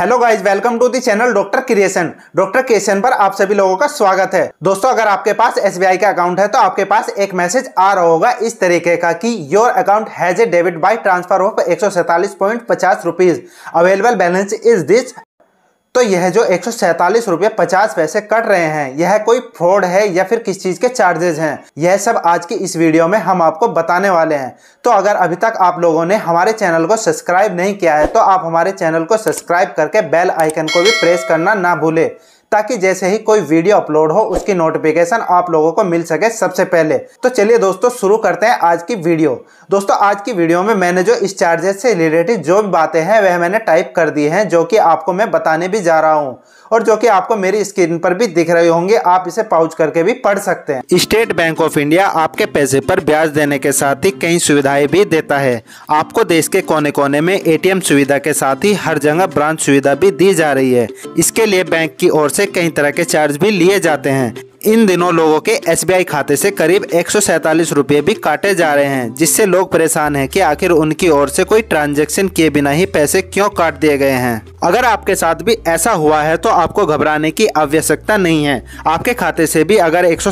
hello guys welcome to the channel doctor creation doctor creation पर आप सभी लोगों का स्वागत है दोस्तों अगर आपके पास एस का अकाउंट है तो आपके पास एक मैसेज आ रहा होगा इस तरीके का कि your account has a debit by transfer of एक सौ अवेलेबल बैलेंस इज दिस तो यह जो एक सौ रुपये पचास पैसे कट रहे हैं यह कोई फ्रॉड है या फिर किस चीज़ के चार्जेज हैं यह सब आज की इस वीडियो में हम आपको बताने वाले हैं तो अगर अभी तक आप लोगों ने हमारे चैनल को सब्सक्राइब नहीं किया है तो आप हमारे चैनल को सब्सक्राइब करके बेल आइकन को भी प्रेस करना ना भूले ताकि जैसे ही कोई वीडियो अपलोड हो उसकी नोटिफिकेशन आप लोगों को मिल सके सबसे पहले तो चलिए दोस्तों शुरू करते हैं आज की वीडियो दोस्तों आज की वीडियो में मैंने जो इस चार्जेस से रिलेटेड जो भी बातें हैं वह मैंने टाइप कर दी हैं जो कि आपको मैं बताने भी जा रहा हूँ और जो कि आपको मेरी स्क्रीन पर भी दिख रही होंगी आप इसे पाउच करके भी पढ़ सकते हैं स्टेट बैंक ऑफ इंडिया आपके पैसे पर ब्याज देने के साथ ही कई सुविधाएं भी देता है आपको देश के कोने कोने में एटीएम सुविधा के साथ ही हर जगह ब्रांच सुविधा भी दी जा रही है इसके लिए बैंक की ओर से से कई तरह के चार्ज भी लिए जाते हैं इन दिनों लोगों के एसबीआई खाते से करीब एक रुपए भी काटे जा रहे हैं जिससे लोग परेशान हैं कि आखिर उनकी ओर से कोई ट्रांजैक्शन किए बिना ही पैसे क्यों काट दिए गए हैं अगर आपके साथ भी ऐसा हुआ है तो आपको घबराने की आवश्यकता नहीं है आपके खाते से भी अगर एक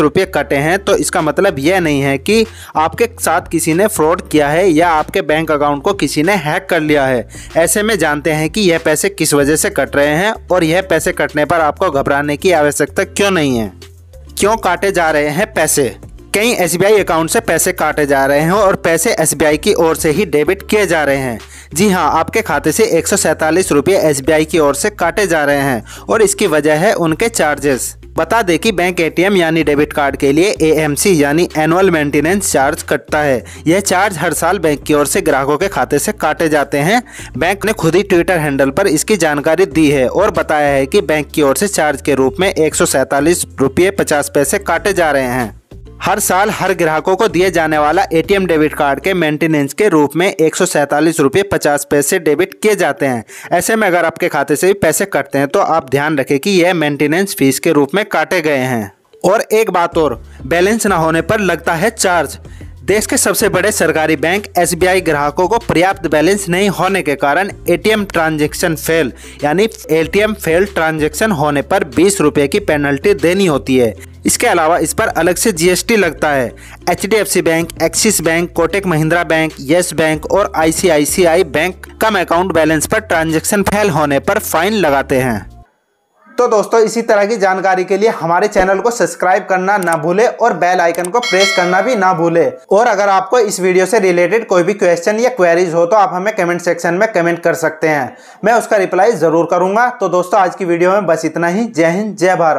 रुपए कटे हैं तो इसका मतलब यह नहीं है कि आपके साथ किसी ने फ्रॉड किया है या आपके बैंक अकाउंट को किसी ने हैक कर लिया है ऐसे में जानते हैं कि यह पैसे किस वजह से कट रहे हैं और यह पैसे कटने पर आपको घबराने की आवश्यकता क्यों नहीं है क्यों काटे जा रहे हैं पैसे कई एस अकाउंट से पैसे काटे जा रहे हैं और पैसे एस की ओर से ही डेबिट किए जा रहे हैं जी हाँ आपके खाते से एक सौ की ओर से काटे जा रहे हैं और इसकी वजह है उनके चार्जेस बता दें कि बैंक एटीएम यानी डेबिट कार्ड के लिए एएमसी यानी एनुअल मेंटेनेंस चार्ज कटता है यह चार्ज हर साल बैंक की ओर से ग्राहकों के खाते से काटे जाते हैं बैंक ने खुद ही ट्विटर हैंडल पर इसकी जानकारी दी है और बताया है कि बैंक की ओर से चार्ज के रूप में एक सौ पैसे काटे जा रहे हैं हर साल हर ग्राहकों को दिए जाने वाला एटीएम डेबिट कार्ड के मेंटेनेंस के रूप में एक सौ रुपये पचास पैसे डेबिट किए जाते हैं ऐसे में अगर आपके खाते से भी पैसे कटते हैं तो आप ध्यान रखें कि यह मेंटेनेंस फीस के रूप में काटे गए हैं और एक बात और बैलेंस ना होने पर लगता है चार्ज देश के सबसे बड़े सरकारी बैंक एस ग्राहकों को पर्याप्त बैलेंस नहीं होने के कारण ए टी फेल यानी ए फेल ट्रांजेक्शन होने पर बीस रुपये की पेनल्टी देनी होती है इसके अलावा इस पर अलग से जीएसटी लगता है H bank Axis bank Kotak Mahindra bank yes bank और आईसीआईसीआई बैंक कम अकाउंट बैलेंस पर ट्रांजेक्शन फेल होने पर फाइन लगाते हैं तो दोस्तों इसी तरह की जानकारी के लिए हमारे चैनल को सब्सक्राइब करना ना भूले और बेल आइकन को प्रेस करना भी ना भूले और अगर आपको इस वीडियो से रिलेटेड कोई भी क्वेश्चन या क्वेरीज हो तो आप हमें कमेंट सेक्शन में कमेंट कर सकते हैं मैं उसका रिप्लाई ज़रूर करूंगा तो दोस्तों आज की वीडियो में बस इतना ही जय हिंद जय भारत